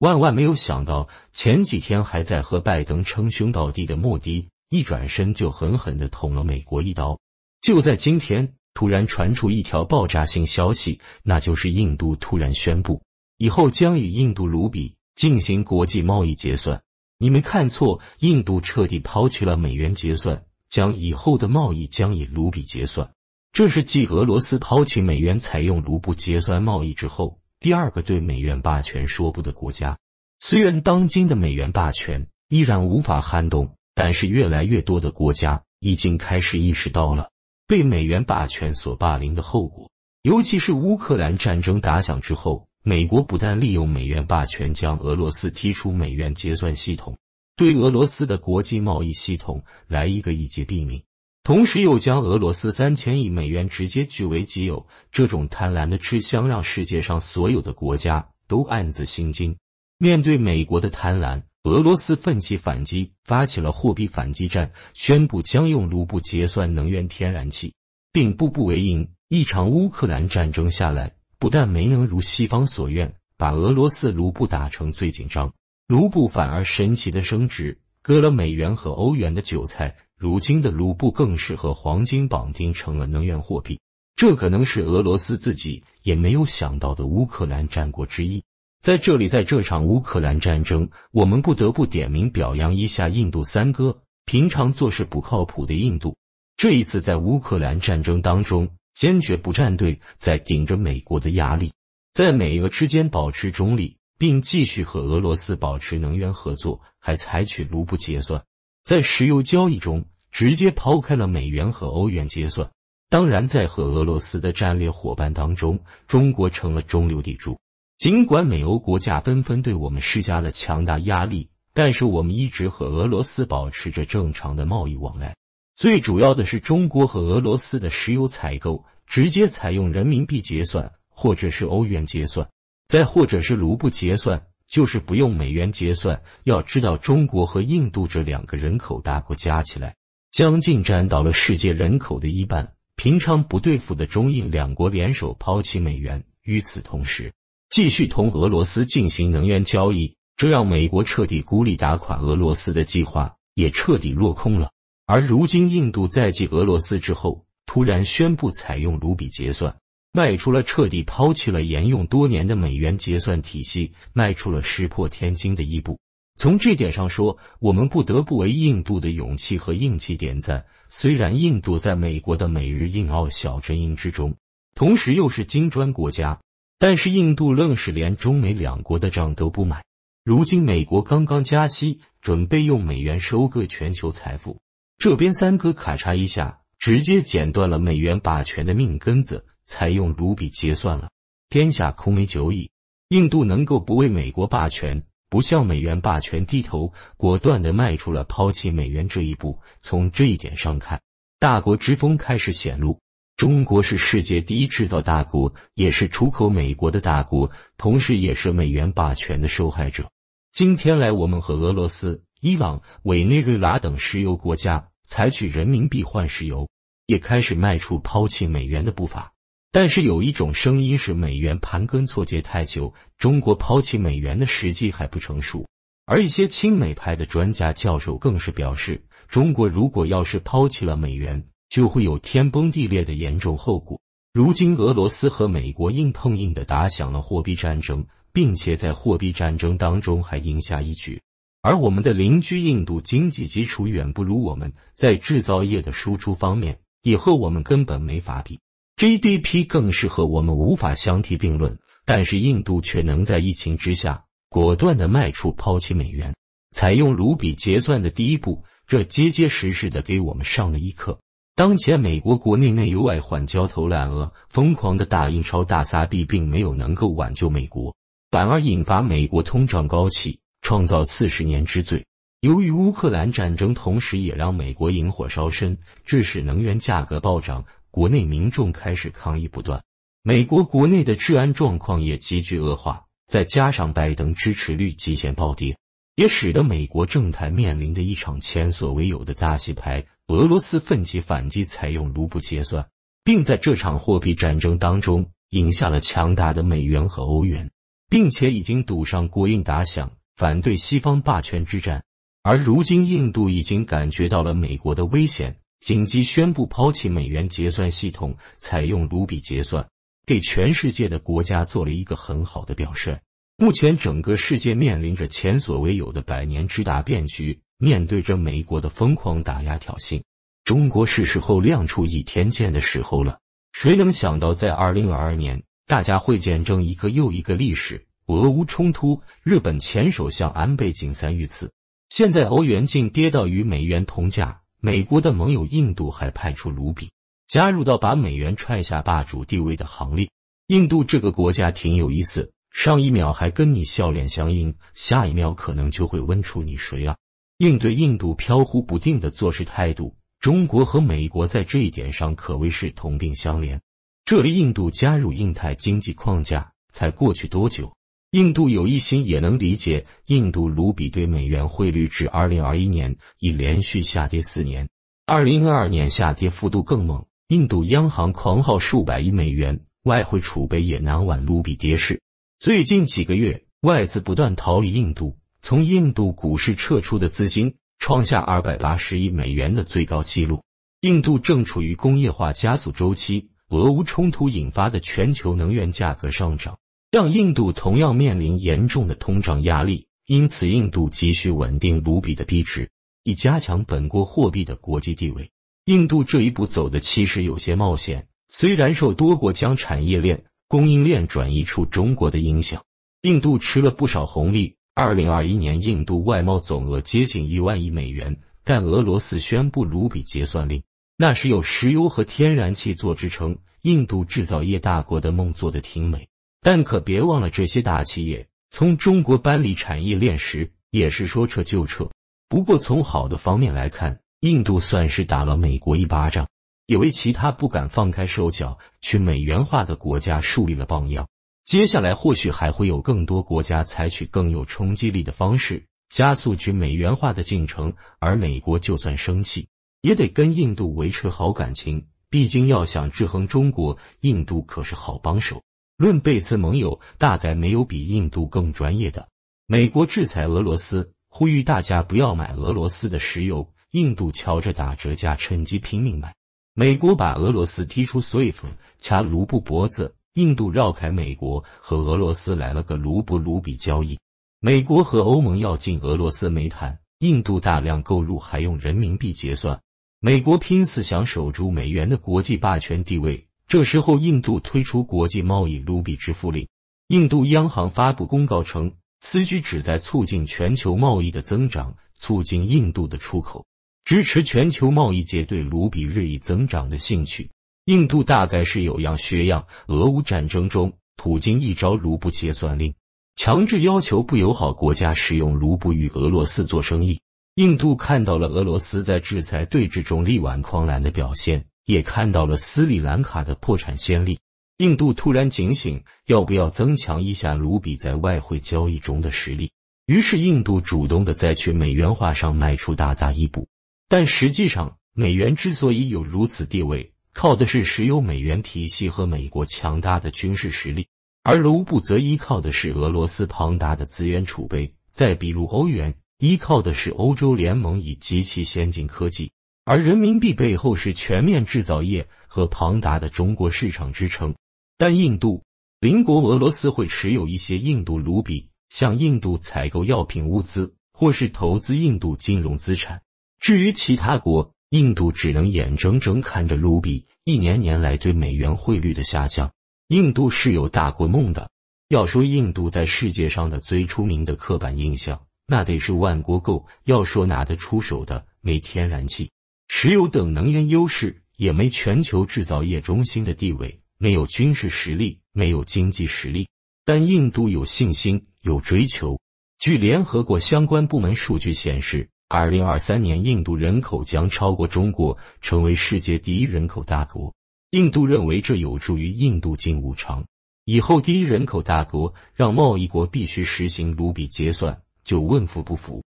万万没有想到，前几天还在和拜登称兄道弟的莫迪，一转身就狠狠的捅了美国一刀。就在今天，突然传出一条爆炸性消息，那就是印度突然宣布，以后将以印度卢比进行国际贸易结算。你没看错，印度彻底抛弃了美元结算，将以后的贸易将以卢比结算。这是继俄罗斯抛弃美元，采用卢布结算贸易之后。第二个对美元霸权说不的国家，虽然当今的美元霸权依然无法撼动，但是越来越多的国家已经开始意识到了被美元霸权所霸凌的后果。尤其是乌克兰战争打响之后，美国不但利用美元霸权将俄罗斯踢出美元结算系统，对俄罗斯的国际贸易系统来一个一击毙命。同时又将俄罗斯三千亿美元直接据为己有，这种贪婪的吃相，让世界上所有的国家都暗自心惊。面对美国的贪婪，俄罗斯奋起反击，发起了货币反击战，宣布将用卢布结算能源天然气，并步步为营。一场乌克兰战争下来，不但没能如西方所愿把俄罗斯卢布打成最紧张，卢布反而神奇的升值，割了美元和欧元的韭菜。如今的卢布更是和黄金绑定，成了能源货币，这可能是俄罗斯自己也没有想到的乌克兰战果之一。在这里，在这场乌克兰战争，我们不得不点名表扬一下印度三哥。平常做事不靠谱的印度，这一次在乌克兰战争当中坚决不站队，在顶着美国的压力，在美俄之间保持中立，并继续和俄罗斯保持能源合作，还采取卢布结算。在石油交易中，直接抛开了美元和欧元结算。当然，在和俄罗斯的战略伙伴当中，中国成了中流砥柱。尽管美欧国家纷纷对我们施加了强大压力，但是我们一直和俄罗斯保持着正常的贸易往来。最主要的是，中国和俄罗斯的石油采购直接采用人民币结算，或者是欧元结算，再或者是卢布结算。就是不用美元结算。要知道，中国和印度这两个人口大国加起来，将近占到了世界人口的一半。平常不对付的中印两国联手抛弃美元，与此同时，继续同俄罗斯进行能源交易，这让美国彻底孤立打垮俄罗斯的计划也彻底落空了。而如今，印度在继俄罗斯之后，突然宣布采用卢比结算。迈出了彻底抛弃了沿用多年的美元结算体系，迈出了石破天惊的一步。从这点上说，我们不得不为印度的勇气和硬气点赞。虽然印度在美国的美日印澳小阵营之中，同时又是金砖国家，但是印度愣是连中美两国的账都不买。如今美国刚刚加息，准备用美元收割全球财富，这边三哥咔嚓一下，直接剪断了美元霸权的命根子。采用卢比结算了，天下空没久矣。印度能够不为美国霸权、不向美元霸权低头，果断地迈出了抛弃美元这一步。从这一点上看，大国之风开始显露。中国是世界第一制造大国，也是出口美国的大国，同时也是美元霸权的受害者。今天来，我们和俄罗斯、伊朗、委内瑞拉等石油国家采取人民币换石油，也开始迈出抛弃美元的步伐。但是有一种声音是，美元盘根错节太久，中国抛弃美元的实际还不成熟。而一些亲美派的专家教授更是表示，中国如果要是抛弃了美元，就会有天崩地裂的严重后果。如今，俄罗斯和美国硬碰硬的打响了货币战争，并且在货币战争当中还赢下一局。而我们的邻居印度经济基础远不如我们，在制造业的输出方面，也和我们根本没法比。GDP 更适合我们无法相提并论，但是印度却能在疫情之下果断的迈出抛弃美元、采用卢比结算的第一步，这结结实实的给我们上了一课。当前美国国内内忧外患，焦头烂额，疯狂的大印钞、大撒币，并没有能够挽救美国，反而引发美国通胀高企，创造四十年之最。由于乌克兰战争，同时也让美国引火烧身，致使能源价格暴涨。国内民众开始抗议不断，美国国内的治安状况也急剧恶化，再加上拜登支持率极限暴跌，也使得美国政坛面临的一场前所未有的大洗牌。俄罗斯奋起反击，采用卢布结算，并在这场货币战争当中赢下了强大的美元和欧元，并且已经赌上国运打响反对西方霸权之战。而如今，印度已经感觉到了美国的危险。紧急宣布抛弃美元结算系统，采用卢比结算，给全世界的国家做了一个很好的表率。目前，整个世界面临着前所未有的百年之大变局，面对着美国的疯狂打压挑衅，中国是时候亮出倚天剑的时候了。谁能想到，在二零二二年，大家会见证一个又一个历史？俄乌冲突，日本前首相安倍晋三遇刺，现在欧元竟跌到与美元同价。美国的盟友印度还派出卢比加入到把美元踹下霸主地位的行列。印度这个国家挺有意思，上一秒还跟你笑脸相迎，下一秒可能就会问出你谁啊？应对印度飘忽不定的做事态度，中国和美国在这一点上可谓是同病相怜。这里印度加入印太经济框架才过去多久？印度有一心也能理解，印度卢比对美元汇率至二零二一年已连续下跌四年，二零二二年下跌幅度更猛。印度央行狂耗数百亿美元外汇储备，也难挽卢比跌势。最近几个月，外资不断逃离印度，从印度股市撤出的资金创下二百八十亿美元的最高纪录。印度正处于工业化加速周期，俄乌冲突引发的全球能源价格上涨。让印度同样面临严重的通胀压力，因此印度急需稳定卢比的币值，以加强本国货币的国际地位。印度这一步走的其实有些冒险，虽然受多国将产业链、供应链转移出中国的影响，印度吃了不少红利。二零二一年，印度外贸总额接近一万亿美元，但俄罗斯宣布卢比结算令，那时有石油和天然气做支撑，印度制造业大国的梦做得挺美。但可别忘了，这些大企业从中国搬离产业链时也是说撤就撤。不过从好的方面来看，印度算是打了美国一巴掌，也为其他不敢放开手脚去美元化的国家树立了榜样。接下来或许还会有更多国家采取更有冲击力的方式，加速去美元化的进程。而美国就算生气，也得跟印度维持好感情，毕竟要想制衡中国，印度可是好帮手。论贝刺盟友，大概没有比印度更专业的。美国制裁俄罗斯，呼吁大家不要买俄罗斯的石油；印度瞧着打折价，趁机拼命买。美国把俄罗斯踢出 SWIFT，掐卢布脖子；印度绕开美国和俄罗斯，来了个卢布卢比交易。美国和欧盟要进俄罗斯煤炭，印度大量购入，还用人民币结算。美国拼死想守住美元的国际霸权地位。这时候，印度推出国际贸易卢比支付令。印度央行发布公告称，此举旨在促进全球贸易的增长，促进印度的出口，支持全球贸易界对卢比日益增长的兴趣。印度大概是有样学样，俄乌战争中，普京一招卢布结算令，强制要求不友好国家使用卢布与俄罗斯做生意。印度看到了俄罗斯在制裁对峙中力挽狂澜的表现。也看到了斯里兰卡的破产先例，印度突然警醒，要不要增强一下卢比在外汇交易中的实力？于是印度主动的在去美元化上迈出大大一步。但实际上，美元之所以有如此地位，靠的是石油美元体系和美国强大的军事实力，而卢布则依靠的是俄罗斯庞大的资源储备。再比如欧元，依靠的是欧洲联盟以极其先进科技。而人民币背后是全面制造业和庞大的中国市场支撑，但印度邻国俄罗斯会持有一些印度卢比，向印度采购药品物资，或是投资印度金融资产。至于其他国，印度只能眼睁睁看着卢比一年年来对美元汇率的下降。印度是有大国梦的。要说印度在世界上的最出名的刻板印象，那得是万国购。要说拿得出手的，没天然气。石油等能源优势也没全球制造业中心的地位，没有军事实力，没有经济实力。但印度有信心，有追求。据联合国相关部门数据显示，二零二三年印度人口将超过中国，成为世界第一人口大国。印度认为这有助于印度进五常。以后第一人口大国，让贸易国必须实行卢比结算，就问服不服？